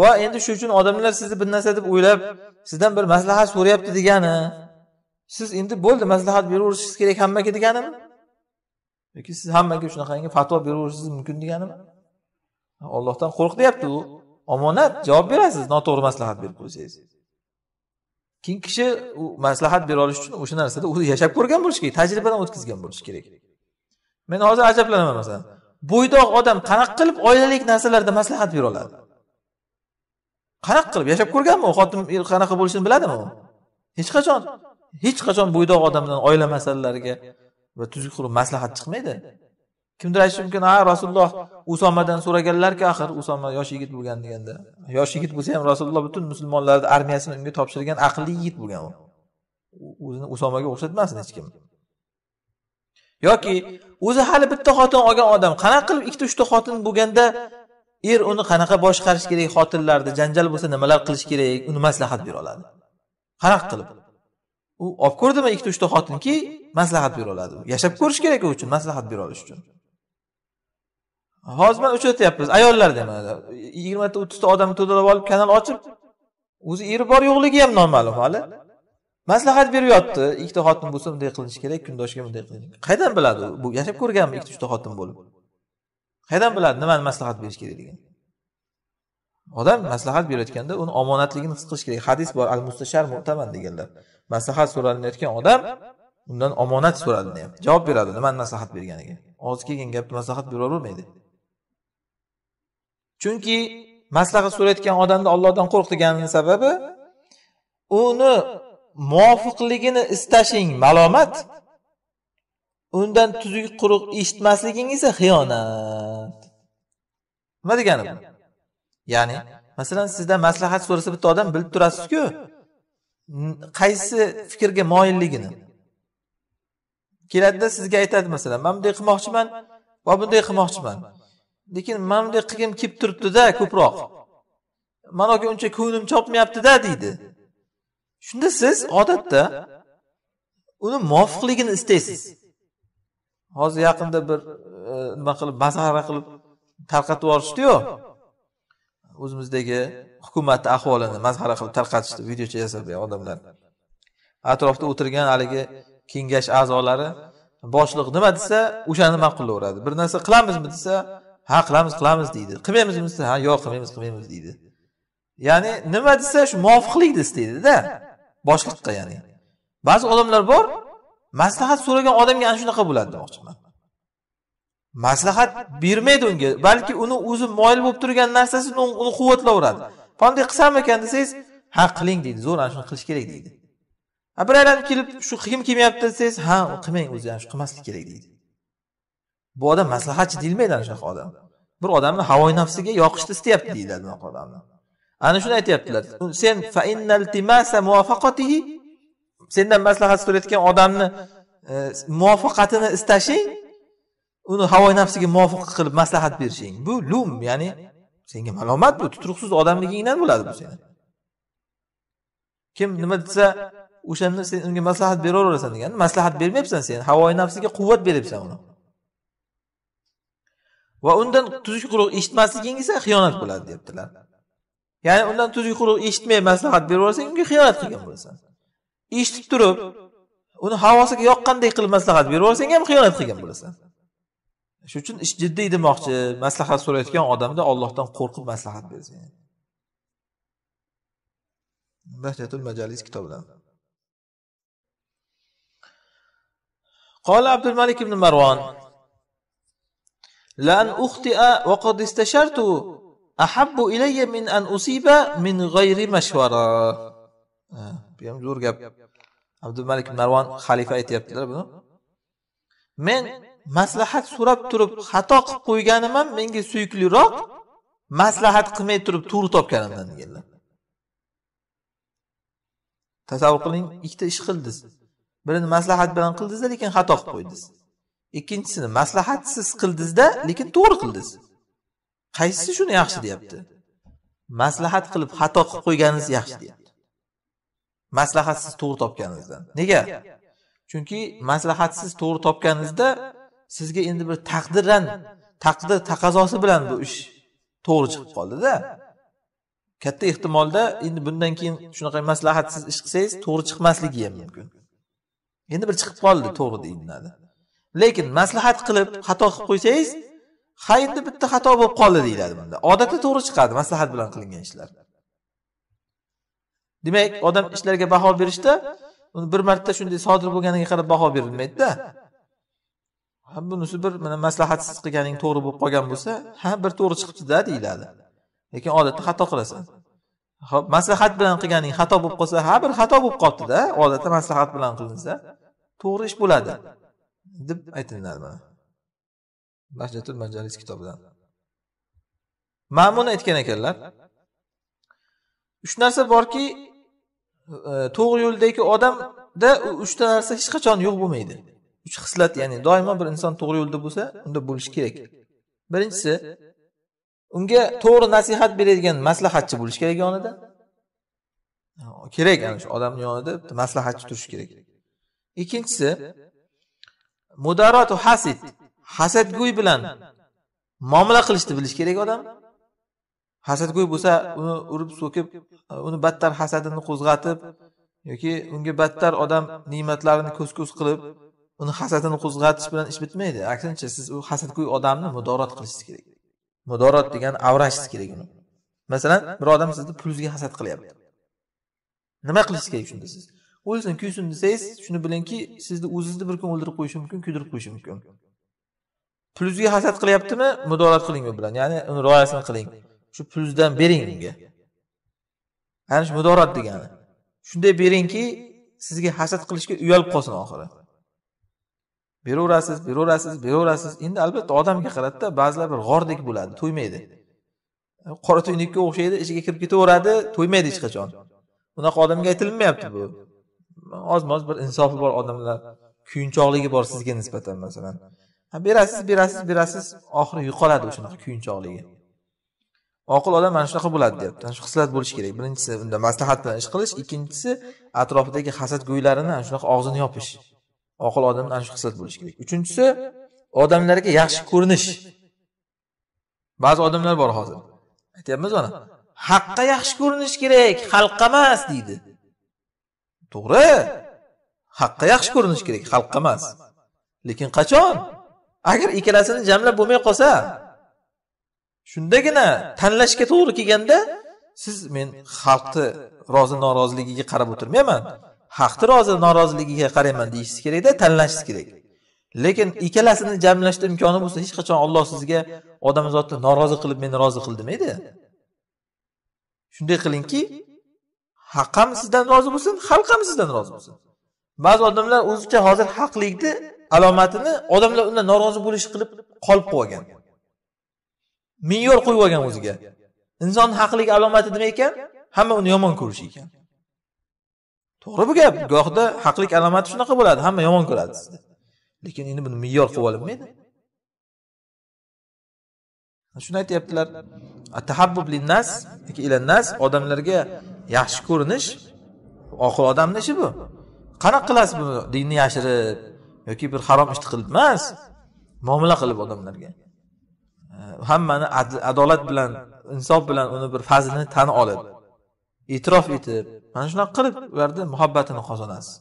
va endi shu uchun odamlar sizni bir narsa deb o'ylab sizdan bir maslahat so'rayapti degani siz endi bo'ldi maslahat beraverishingiz kerak hammaga deganimi yoki siz hammaga shunaqangi fatvo beraverishingiz mumkin deganimi ollohdan qo'rq deyapti u omonat javob berasiz noto'g'ri maslahat berib qo'ysangiz keyin kishi u maslahat bera olish uchun o'sha narsada o'zi yashab ko'rgan bo'lishi kerak tajribadan o'tkazgan bo'lishi kerak men hozir ajablanaman masalan bo'ydoq odam qanaqa qilib oilalik narsalarda maslahat bera oladi qanaqa qilib yashab ko'rganmi u xotin qanaqa bo'lishini biladimi u hech qachon hech qachon bo'ydoq odamdan oila masalalariga va tuzuk qilib maslahat chiqmaydi kimdir aytishi mumkin ha rasululloh usomadan so'raganlarku axir usoma yosh yigit bo'lgan deganda yosh yigit bo'lsa ham rasululloh butun musulmonlarni armiyasini unga topshirgan aqlli yigit bo'lgan u o'zini usomaga o'xshatmasin hech kim yoki o'zi hali bitta xotin olgan odam qanaqa qilib ikkita uchta xotin bo'lganda er uni qanaqa boshqarish kerak xotinlarni janjal bo'lsa nimalar qilish kerak uni maslahat bera oladi qanaqa qilib u olib ko'rdimi ikkita uchta xotinki maslahat bera oladi yashab ko'rish kerak u uchun maslahat bera olish uchun hozir mana uchratyapmiz ayollarda mana yigirmata o'ttizta odamni to'dalab olib kanal ochib o'zi eri bor yo'qligi ham noma'lum hali maslahat beryapti ikkita xotin bo'lsa bunday qilinish kerak kundoshga bunday qilin qayerdan biladi bu yashab ko'rganmi ikkita uchta xotin bo'lib qayerdan biladi nimani maslahat berish kerakligini odam maslahat berayotganda uni omonatligini his qilish kerak hadis bor al mustashar mutaman deganlar maslahat so'ralinayotgan odam undan omonat so'ralinyapti javob beradi nimani maslahat berganiga og'iz kelgan gapni maslahat beravermaydi chunki maslahat so'rayotgan odamni ollohdan qo'rq deganini sababi uni muvofiqligini istashing malomat undan tuzuk quruq eshitmasliging esa xiyonat nima degani bu ya'ni masalan sizdan maslahat so'rasa bitta odam bilib turasizku qaysi fikrga moyilligini keladida sizga aytadi masalan man bunday qilmoqchiman va bunday qilmoqchiman lekin mana bunday qilgim kelib turibdida ko'proq manoga uncha ko'nglim chopmayaptida deydi shunda siz odatda uni muvofiqligini istaysiz hozir yaqinda bir e, nima qilib masxara qilib tarqatib yuborishdiyu o'zimizdagi hukumatni ahvolini masxara qilib tarqatishdi videocha yasab odamlar atrofda o'tirgan haligi kengash a'zolari boshliq nima desa o'shani ma'qullaveradi bir narsa qilamizmi desa ha qilamiz qilamiz deydi qilmaymizmi desa ha yo'q qilmaymiz qilmaymiz deydi ya'ni nima desa shu muvofiqlikni istaydida boshliqqa ya'ni ba'zi odamlar bor maslahat so'ragan odamga ana shunaqa bo'ladi demoqchiman maslahat bermaydi unga balki uni o'zi moyil bo'lib turgan narsasi uni quvvatlaveradi palonday qilsam ekan desangiz ha qiling deydi zo'r ana shuni qilish kerak deydi a bir aylanib kelib shu qilgim kelmayapti desangiz ha qilmang o'zi ana shu qilmaslik kerak deydi bu odam maslahatchi deyilmaydi ana shunaqa odam bir odamni havoyi nafsiga yoqishni istayapti deyiladi bunaqa odamni ana shuni aytyaptilar sen sendan maslahat so'rayotgan odamni e, muvaffaqatini istashing uni havoyi nafsiga muvofiq qilib maslahat berishing bu lum ya'ni senga malomat bu tutruqsiz odamligingdan bo'ladi bu seni kim nima desa o'shanda sen unga maslahat beraverasan degani maslahat bermayapsan sen havoi nafsiga quvvat beryapsan uni va undan tuzuk quruq eshitmasliging esa xiyonat bo'ladi deyaptilar ya'ni undan tuzuk quruq eshitmay maslahat beraversang unga xiyonat qilgan bo'lasan eshitib turib uni havosiga yoqqanday qilib maslahat beraversang ham xiyonat qilgan bo'lasan shuning uchun ish jiddiy demoqchi maslahat so'rayotgan odamda ollohdan qo'rqib maslahat bersin bahjatul majalis kitobidan قال عبد الملك بن مروان لأن أخطئ وقد استشرت أحب إلي من أن أصيب من غير مشورة bu ham zo'r gap abdumalik narvon xalifa aytyaptilar buni men maslahat so'rab turib xato qilib qo'yganim ham menga suyukliroq maslahat qilmay turib to'g'ri topganimdan deganlar tasavvur qiling ikkita ish qildiz birini maslahat bilan qildizda lekin xato qilib qo'ydingiz ikkinchisini maslahatsiz qildizda lekin to'g'ri qildiz qaysisi shuni yaxshi deyapti maslahat qilib xato qilib qo'yganingiz yaxshi deyapti maslahatsiz to'g'ri topganingizdan nega chunki maslahatsiz to'g'ri topganingizda sizga endi bir taqdirdan taqdir taqazosi bilan bu ish to'g'ri chiqib qoldida katta ehtimolda endi bundan keyin shunaqa maslahatsiz ish qilsangiz to'g'ri chiqmasligi ham mumkin endi bir chiqib qoldi to'g'ri deyiladi lekin maslahat qilib xato qilib qo'ysangiz ha endi bitta xato bo'lib qoldi deyiladi bunda odatda to'g'ri chiqadi maslahat bilan qilingan ishlar demak odam ishlarga baho berishda uni bir marta shunday sodir bo'lganiga qarab baho berilmaydida ha bunisi bir mana maslahatsiz qilganing to'g'ri bo'lib qolgan bo'lsa ha bir to'g'ri chiqibdida deyiladi lekin odatda xato qilasan ho'p maslahat bilan qilganing xato bo'lib qolsa ha bir xato bo'lib qolibdida odatda maslahat bilan qilinsa to'g'ri ish bo'ladi deb aytiladi mana bahjatul majalis kitobidan ma'mun aytgan ekanlar uch narsa borki e, to'g'ri yo'ldagi odamda uchta narsa hech qachon yo'q bo'lmaydi uch xislat ya'ni doimo bir inson to'g'ri yo'lda bo'lsa unda bo'lishi kerak birinchisi unga to'g'ri nasihat beradigan maslahatchi bo'lishi kerak yonida kerak ana shu odamni yonida bitta maslahatchi turishi kerak ikkinchisi mudaratu hasid hasadgo'y bilan muomala qilishni bilish kerak odam hasadgo'y bo'lsa uni urib so'kib uni battar hasadini qo'zg'atib yoki unga battar odam ne'matlarini ko'z ko'z qilib uni hasadini qo'zg'atish bilan ish bitmaydi aksincha siz u hasadgo'y odamni mudorat qilishingiz kerak mudorat degani avrashingiz kerak uni masalan bir odam sizni pulingizga hasad qilyapti nima qilish kerak shunda siz o'lsin kuysin desangiz shuni bilingki sizni o'zingizni bir kun o'ldirib qo'yishi mumkin kuydirib qo'yishi mumkin pulingizga hasad qilyaptimi mudorat qiling u bilan ya'ni uni rioyasini qiling shu pulingizdan bering unga ana shu mudorat degani shunday beringki sizga hasad qilishga uyalib qolsin oxiri beraverasiz beraverasiz beraverasiz endi albatta odamga qaradida ba'zilar bir g'ordek bo'ladi to'ymaydi qora tuynukka o'xshaydi ichiga kirib ketaveradi to'ymaydi hech qachon bunaqa odamga aytilmayapti bu oz moz bir insofi bor odamlar kuyinchoqligi bor sizga nisbatan masalan berasiz berasiz berasiz oxiri yo'qoladi o'shanaqa kuyinchoqligi oqil odam mana shunaqa bo'ladi deyapti ana shu xislat bo'lishi kerak birinchisi unda maslahat bilan ish qilish ikkinchisi atrofidagi hasadgo'ylarini ana shunaqa og'zini yopish oqil odam ana shu xislat bo'lishi kerak uchinchisi odamlarga yaxshi ko'rinish ba'zi odamlar bor hozir aytyapmiz mana haqqa yaxshi ko'rinish kerak xalqqa emas deydi to'g'ri haqqa yaxshi ko'rinish kerak xalqqa emas lekin qachon agar ikkalasini jamlab bo'lmay qolsa shundagina tanlashga to'g'ri kelganda siz men xalqni rozi noroziligiga qarab o'tirmayman haqni rozi noroziligiga qarayman deyishingiz kerakda tanlashingiz kerak lekin ikkalasini jamlashni imkoni bo'lsa hech qachon olloh sizga odamzodni norozi qilib meni rozi qil demaydi shunday qilingki haq ham sizdan rozi bo'lsin xalq ham sizdan rozi bo'lsin ba'zi odamlar o'zicha hozir haqlikni alomatini odamlar undan norozi bo'lish qilib qolib qolgan me'yor qo'yib olgan o'ziga inson haqlik alomati nima ekan hamma uni yomon ko'rishi ekan to'g'ri bu gap gohida haqlik alomati shunaqa bo'ladi hamma yomon ko'radi sizni lekin endi buni me'yor qilib olinmaydi shuni aytyaptilar tahabbub linnas odamlarga yaxshi ko'rinish oxir odamni ishi bu qanaqa qilasiz buni dinni yashirib yoki bir harom ishni qilib emas muomala qilib odamlarga hammani adolat bilan insof bilan uni bir fazlini tan olib e'tirof etib mana shunaqa qilib ularni muhabbatini qozonasiz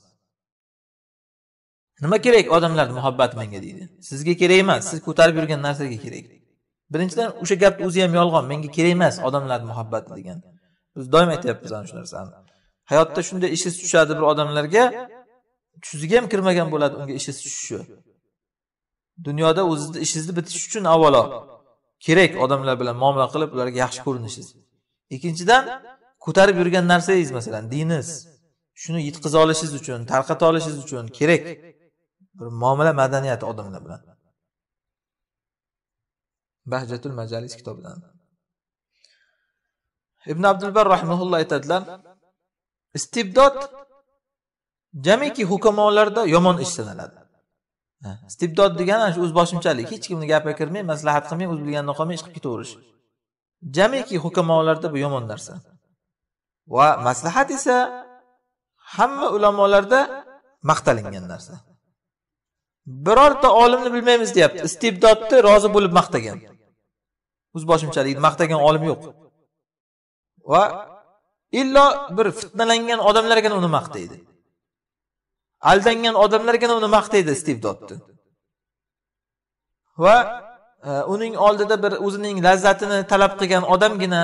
nima kerak odamlarni muhabbati menga deydi sizga kerak emas siz ko'tarib yurgan narsaga kerak birinchidan o'sha gapni o'zi ham yolg'on menga kerak emas odamlarni muhabbati degan biz doim aytyapmiz ana shu narsani hayotda shunday ishingiz tushadi bir odamlarga tusiga ham kirmagan bo'ladi unga ishingiz tushishi dunyoda o'zizni ishingizni bitish uchun avvalo kerak odamlar bilan muomala qilib ularga yaxshi ko'rinishingiz ikkinchidan ko'tarib yurgan narsangiz masalan dingiz shuni yetkaza olishingiz uchun tarqata olishingiz uchun kerak bir muomala madaniyati odamlar bilan bahjatul majalis kitobidan ibn abdulbar rahmaulloh aytadilar istibdod jamiki hukamolarda yomon ish sanaladi istibdod degani ana shu o'zboshimchalik hech kimni gapiga kirmay maslahat qilmay o'z bilganini qolmay ish qilib ketaverish jamiki hukamolarda bu yomon narsa va maslahat esa hamma ulamolarda maqtalingan narsa birorta olimni bilmaymiz deyapti istibdodni rozi bo'lib maqtagan o'zboshimchalik maqtagan olim yo'q va illo bir fitnalangan odamlargina uni maqtaydi aldangan odamlargina uni maqtaydi istibdodni va e, uning oldida bir o'zining lazzatini talab qilgan odamgina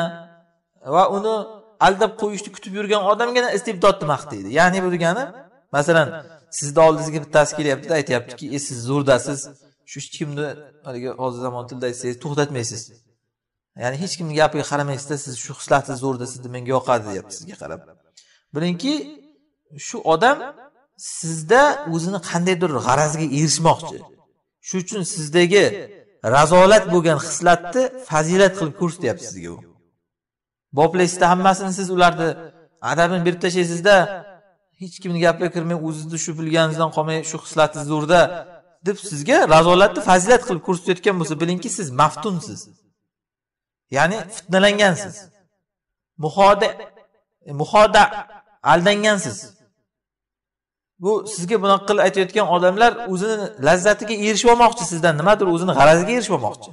va uni aldab qo'yishni kutib yurgan odamgina istibdodni maqtaydi ya'ni bu degani masalan sizni oldingizga bittasi kelyaptida aytyaptiki e siz zo'rdasiz shu hech kimni haligi hozir zamon tilida aytsangiz to'xtatmaysiz ya'ni hech kimni gapiga qaramaysizda siz shu xislatingiz zo'rda sizni menga yoqadi deyapti sizga qarab bilingki shu odam sizda o'zini qandaydir g'arazga erishmoqchi shuning uchun sizdagi razolat bo'lgan xislatni fazilat qilib ko'rsatyapti sizga u boplaysizda hammasini siz ularni adabini berib tashlaysizda hech kimni gapiga kirmay o'zizni shu bilganingizdan qolmay shu xislatingiz zo'rda deb sizga razolatni fazilat qilib ko'rsatayotgan bo'lsa bilingki siz maftunsiz ya'ni fitnalangansiz muhoda muhoda aldangansiz bu sizga bunaqa qilib aytayotgan odamlar o'zini lazzatiga erishib olmoqchi sizdan nimadir o'zini g'araziga erishib olmoqchi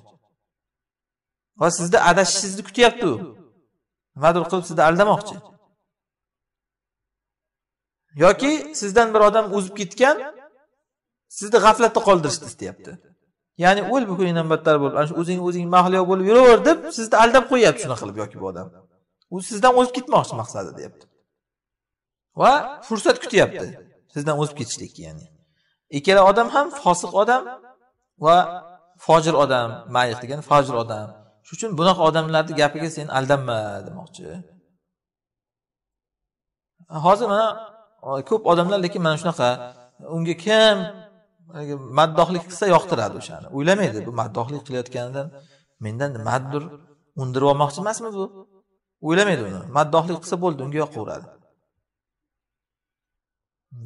va sizni adashishingizni kutyapti u nimadir qilib sizni aldamoqchi yoki sizdan bir odam o'zib ketgan sizni g'aflatda qoldirishni istayapti ya'ni o'l bukuningdan battar bo'lib ana shu o'zing o'zing mahliyo bo'lib yuraver deb sizni aldab qo'yyapti shunaqa qilib yoki bu odam u sizdan o'zib ketmoqchi maqsadi deyapti va fursat kutyapti sizdan o'zib ketishlikka ya'ni ikkala odam ham fosiq odam va fojir odam mayiq degan fojir odam shuning uchun bunaqa odamlarni gapiga sen aldanma demoqchi hozir mana e, ko'p odamlar lekin mana shunaqa unga kim maddohlik qilsa yoqtiradi o'shani o'ylamaydi bu maddohlik qilayotganidan mendan nimadir undirib olmoqchi emasmi bu o'ylamaydi uni maddohlik qilsa bo'ldi unga yoqaveradi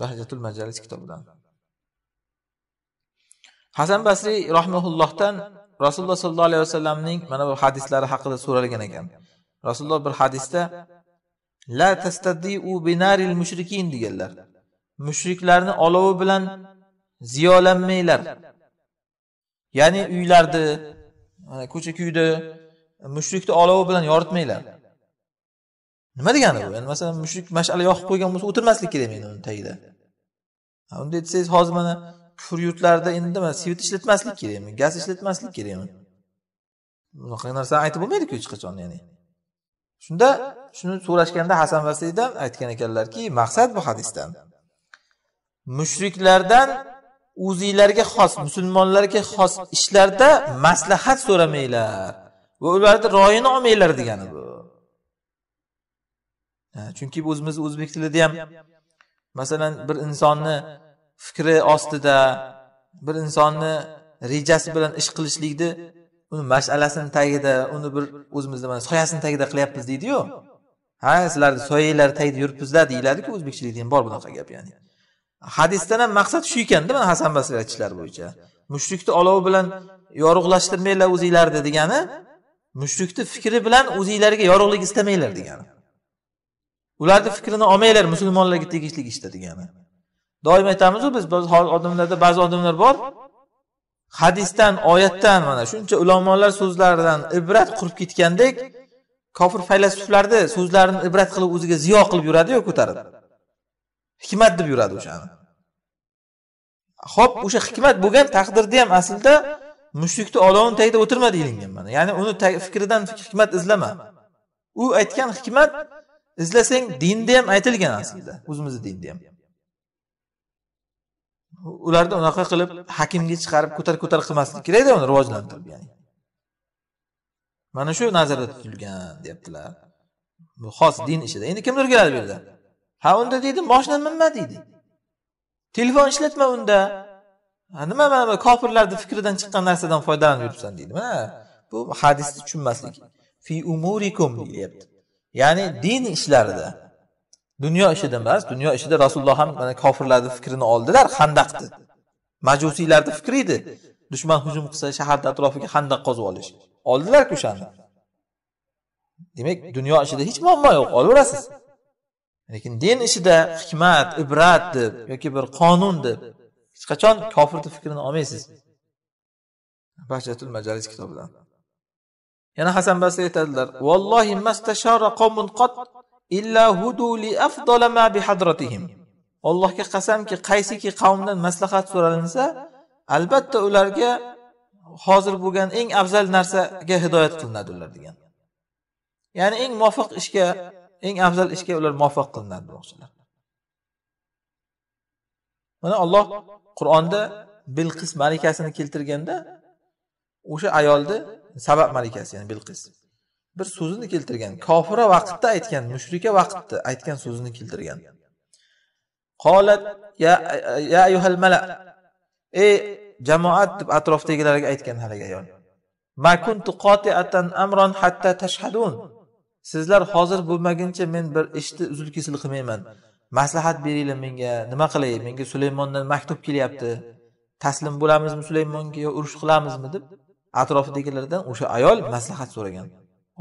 bahjatul majalis kitobidan hasan basriy rahmaullohdan rasululloh sollallohu alayhi vasallamning mana bu hadislari haqida so'ralgan ekan rasululloh bir hadisda la tastadiu binaril mushrikin deganlar mushriklarni olovi bilan ziyolanmanglar ya'ni uylarni ko'cha kuyni mushrikni olovi bilan yoritmanglar nima degani bu yani masalan mushrik mash'ala yoqib qo'ygan bo'lsa o'tirmaslik kerak endi uni tagida unday desangiz hozir mana kufr yurtlarida endi nima svet ishlatmaslik kerakmi gaz ishlatmaslik kerakmi bunaqa narsani aytib bo'lmaydiku hech qachon ya'ni shunda shuni so'rashganda hasan vasiydan aytgan ekanlarki maqsad bu hadisdan mushriklardan o'zinglarga xos musulmonlarga xos ishlarda maslahat so'ramanglar va ularni royini olmanglar degani bu chunki o'zimiz o'zbek tilida ham masalan bir insonni fikri ostida bir insonni rejasi bilan ish qilishlikni uni mash'alasini tagida uni bir o'zimizni mana soyasini tagida qilyapmiz deydiyu ha sizlarni soyanglar tagida yuribmizlar deyiladiku o'zbekchilikda ham bor bunaqa gap ya'ni hadisdan ham maqsad shu ekanda mana hasan basriy aytishlari bo'yicha mushrikni olovi bilan yorug'lashtirmanglar o'zinglarni degani mushrikni fikri bilan o'zinglarga yorug'lik istamanglar degani ularni fikrini olmanglar musulmonlarga tegishli ishda degani doim aytamizku biz hozir odamlarda ba'zi odamlar bor hadisdan oyatdan mana shuncha ulamolar so'zlaridan ibrat qurib ketgandek kofir faylasuflarni so'zlarini ibrat qilib o'ziga ziyo qilib yuradiyu ko'tarib hikmat deb yuradi o'shani ho'p o'sha hikmat bo'lgan taqdirda ham aslida mushrikni olovini tagida o'tirma deyilgan mana ya'ni uni fikridan hikmat izlama u aytgan hikmat izlasang dinda ham aytilgan aslida o'zimizni dinda ham ularni unaqa qilib hakimga chiqarib ko'tar ko'tar qilmaslik kerakda uni rivojlantirib ya'ni mana shu nazarda tutilgan deyaptilar bu xos din ishida endi kimdir keladi bu yerda ha unda deydi moshina minma deydi telefon ishlatma unda nima mana bu kofirlarni fikridan chiqqan narsadan foydalanib yuribsan deydi mana bu hadisni tushunmaslik fi umurikum deyapti ya'ni din ishlarida dunyo ishida emas dunyo ishida rasululloh ham mana kofirlarni fikrini oldilar handaqni majusiylarni fikri edi dushman hujum qilsa shaharni atrofiga handaq qozib olish oldilarku o'shani demak dunyo ishida hech muammo yo'q olaverasiz lekin din ishida hikmat ibrat deb yoki bir qonun deb hech qachon kofirni fikrini olmaysiz bahjatul majalis kitobidan yana hasan basri aytadilar vallohi mastashara qavmun qat illa li bi hadratihim allohga qasamki qaysiki qavmdan maslahat so'ralinsa albatta ularga hozir bo'lgan eng afzal narsaga hidoyat qilinadi ular degan ya'ni eng muvofiq ishga eng afzal ishga ular muvaffaq qilinadi demoqchilar mana olloh qur'onda bilqis malikasini keltirganda o'sha ayolni sabab malikasi ya'ni bilqis bir so'zini keltirgan kofira vaqtda aytgan mushrika vaqtda aytgan so'zini keltirgan qolat ya ya mala ey jamoat deb atrofdagilarga aytgan haligi ayol ma kuntu amron hatta tashhadun sizlar hozir bo'lmaguncha men bir ishni uzil kesil qilmayman maslahat beringlar menga nima qilay menga sulaymondan maktub kelyapti taslim bo'lamizmi sulaymonga yo urush qilamizmi deb atrofidagilardan o'sha ayol maslahat so'ragan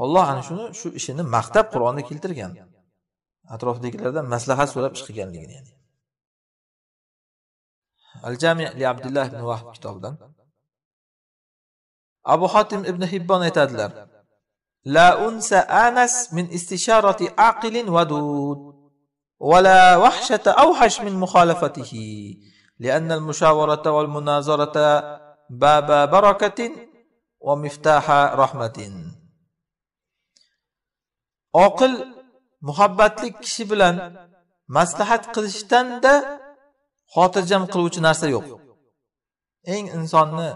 olloh ana shuni shu ishini maqtab qur'onda keltirgan atrofidagilardan maslahat so'rab ish qilganligini ya'ni al jami li abdullah ibn vahb kitobidan abu hotim ibn hibbon aytadilar la unsa anas min istisharati aqilin vadud ولا وحشة أوحش من مخالفته لأن المشاورة والمناظرة باب بركة ومفتاح رحمة oqil muhabbatli kishi bilan maslahat qilishdan-da xotirjam qiluvchi narsa yo'q eng insonni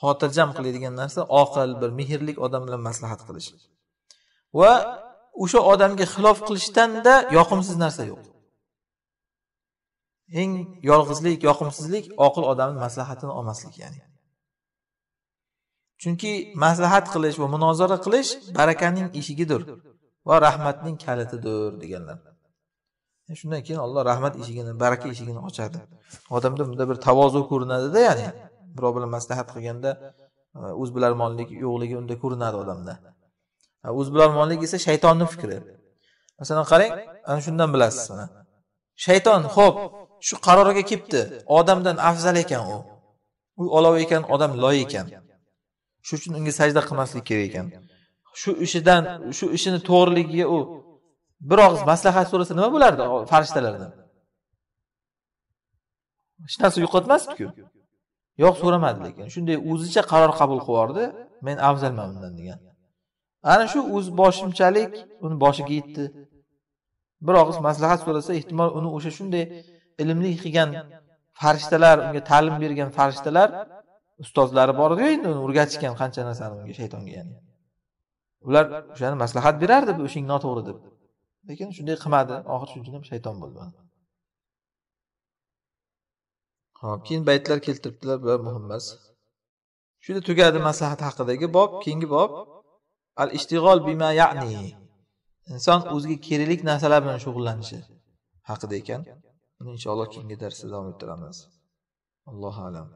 xotirjam qiladigan narsa oqil bir mehrli odam bilan maslahat qilish va o'sha odamga xilof qilishdan-da yoqimsiz narsa yo'q eng yolg'izlik yoqimsizlik oqil odamni maslahatini olmaslik ya'ni chunki maslahat qilish va munozara qilish barakaning eshigidir va rahmatning kalitidir deganlar shundan keyin olloh rahmat eshigini baraka eshigini ochadi odamda bunda bir tavozu ko'rinadida ya'ni birov bilan maslahat qilganda e, o'zbilarmonlik yo'qligi unda ko'rinadi odamda o'zbilarmonlik esa shaytonni fikri masalan qarang ana shundan bilasiz mana shayton ho'p shu qarorga kelibdi odamdan afzal ekan u u olov ekan odam loy ekan shuning uchun unga sajda qilmaslik kerak ekan shu ishidan shu ishini to'g'riligiga u bir og'iz maslahat so'rasa nima bo'lardi farishtalardan hech narsa yo'qotmasdiku yo'q so'ramadi lekin shunday o'zicha qaror qabul qilib yubordi men afzalman undan degan ana shu o'z boshimchalik uni boshiga yetdi bir og'iz maslahat so'rasa ehtimol uni o'sha shunday ilmli qilgan farishtalar unga ta'lim bergan farishtalar ustozlari bor edi endi uni o'rgatishgan qancha narsani unga shaytonga ya'ni ular o'shani maslahat berardi bu ishing noto'g'ri deb lekin shunday qilmadi oxiri ham shayton bo'ldi hop keyin baytlar keltiribdilar bular muhim emas shunda tugadi maslahat haqidagi bob keyingi bob al ishtig'ol bima ya'ni inson o'ziga kerakli narsalar bilan shug'ullanishi haqida ekan buni inshaalloh keyingi darsda davom ettiramiz allohu alam